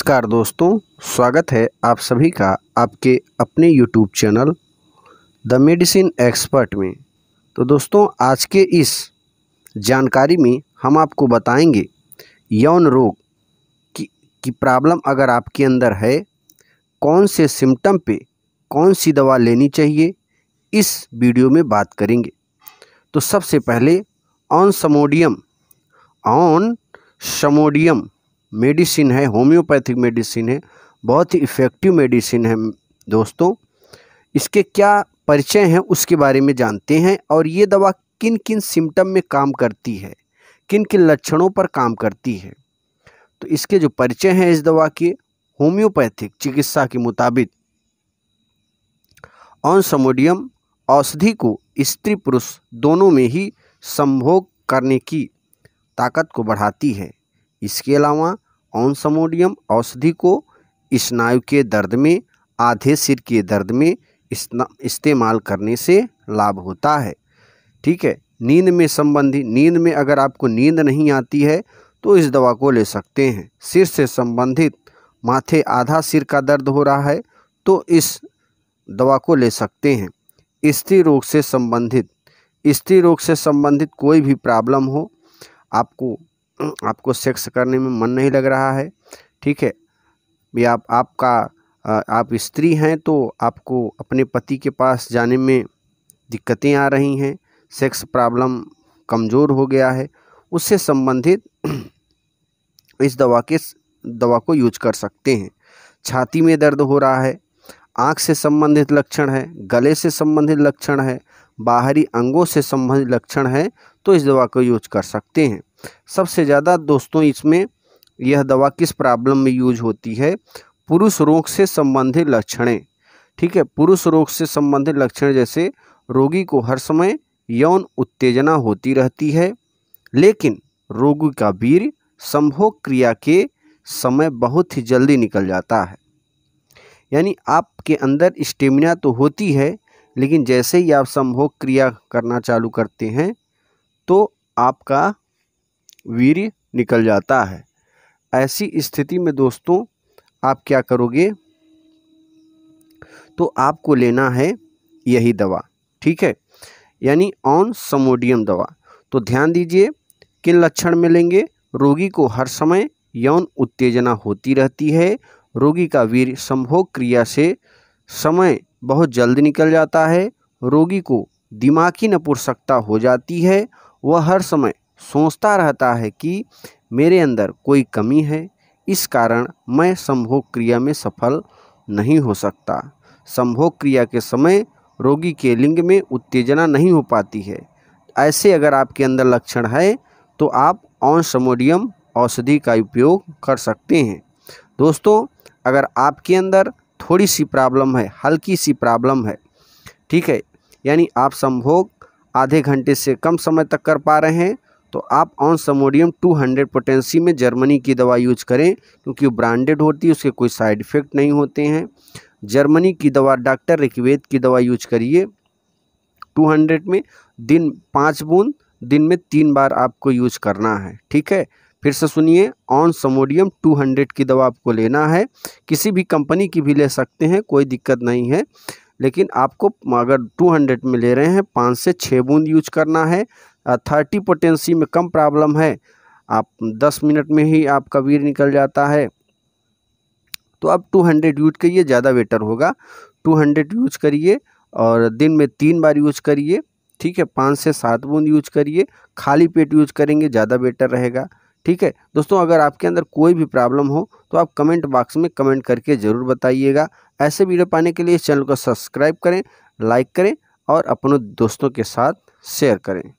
नमस्कार दोस्तों स्वागत है आप सभी का आपके अपने YouTube channel the medicine expert में तो दोस्तों आज के इस जानकारी में हम आपको बताएंगे यौन रोग की की प्रॉब्लम अगर आपके अंदर है कौन से सिम्टम पे कौन सी दवा लेनी चाहिए इस वीडियो में बात करेंगे तो सबसे पहले onosmodium onosmodium medicine है होम्योपैथिक मेडिसिन है बहुत ही इफ़ेक्टिव मेडिसिन है दोस्तों इसके क्या परिचय हैं उसके बारे में जानते हैं और ये दवा किन किन सिम्टम में काम करती है किन किन लक्षणों पर काम करती है तो इसके जो परिचय हैं इस दवा के होम्योपैथिक चिकित्सा के मुताबिक ऑनसमोडियम औषधि को स्त्री पुरुष दोनों में ही संभोग करने की ताकत को बढ़ाती है इसके अलावा ऑनसमोडियम औषधि को स्नायु के दर्द में आधे सिर के दर्द में इस्तेमाल करने से लाभ होता है ठीक है नींद में संबंधी नींद में अगर आपको नींद नहीं आती है तो इस दवा को ले सकते हैं सिर से संबंधित माथे आधा सिर का दर्द हो रहा है तो इस दवा को ले सकते हैं स्त्री रोग से संबंधित स्त्री रोग से संबंधित कोई भी प्रॉब्लम हो आपको आपको सेक्स करने में मन नहीं लग रहा है ठीक है या आप आपका आप स्त्री हैं तो आपको अपने पति के पास जाने में दिक्कतें आ रही हैं सेक्स प्रॉब्लम कमज़ोर हो गया है उससे संबंधित इस दवा के दवा को यूज कर सकते हैं छाती में दर्द हो रहा है आँख से संबंधित लक्षण है गले से संबंधित लक्षण है बाहरी अंगों से संबंधित लक्षण है तो इस दवा को यूज कर सकते हैं सबसे ज़्यादा दोस्तों इसमें यह दवा किस प्रॉब्लम में यूज होती है पुरुष रोग से संबंधित लक्षणें ठीक है पुरुष रोग से संबंधित लक्षण जैसे रोगी को हर समय यौन उत्तेजना होती रहती है लेकिन रोगी का वीर संभोग क्रिया के समय बहुत ही जल्दी निकल जाता है यानी आपके अंदर स्टेमिना तो होती है लेकिन जैसे ही आप संभोग क्रिया करना चालू करते हैं तो आपका वीर्य निकल जाता है ऐसी स्थिति में दोस्तों आप क्या करोगे तो आपको लेना है यही दवा ठीक है यानी ऑन समोडियम दवा तो ध्यान दीजिए किन लक्षण मिलेंगे रोगी को हर समय यौन उत्तेजना होती रहती है रोगी का वीर संभोग क्रिया से समय बहुत जल्द निकल जाता है रोगी को दिमागी नपुंसकता हो जाती है वह हर समय सोचता रहता है कि मेरे अंदर कोई कमी है इस कारण मैं संभोग क्रिया में सफल नहीं हो सकता संभोग क्रिया के समय रोगी के लिंग में उत्तेजना नहीं हो पाती है ऐसे अगर आपके अंदर लक्षण है तो आप ऑन औषधि का उपयोग कर सकते हैं दोस्तों अगर आपके अंदर थोड़ी सी प्रॉब्लम है हल्की सी प्रॉब्लम है ठीक है यानी आप संभोग आधे घंटे से कम समय तक कर पा रहे हैं तो आप ऑन समोडियम 200 पोटेंसी में जर्मनी की दवा यूज करें क्योंकि वो ब्रांडेड होती है उसके कोई साइड इफ़ेक्ट नहीं होते हैं जर्मनी की दवा डॉक्टर रिकवेद की दवा यूज करिए 200 में दिन पाँच बूंद दिन में तीन बार आपको यूज करना है ठीक है फिर से सुनिए ऑन समोडियम 200 की दवा आपको लेना है किसी भी कंपनी की भी ले सकते हैं कोई दिक्कत नहीं है लेकिन आपको अगर 200 में ले रहे हैं पाँच से छः बूंद यूज करना है थर्टी पोटेंसी में कम प्रॉब्लम है आप 10 मिनट में ही आपका वीर निकल जाता है तो आप 200 यूज करिए ज़्यादा बेटर होगा 200 यूज करिए और दिन में तीन बार यूज करिए ठीक है पाँच से सात बूंद यूज करिए खाली पेट यूज करेंगे ज़्यादा बेटर रहेगा ठीक है दोस्तों अगर आपके अंदर कोई भी प्रॉब्लम हो तो आप कमेंट बॉक्स में कमेंट करके ज़रूर बताइएगा ऐसे वीडियो पाने के लिए इस चैनल को सब्सक्राइब करें लाइक करें और अपने दोस्तों के साथ शेयर करें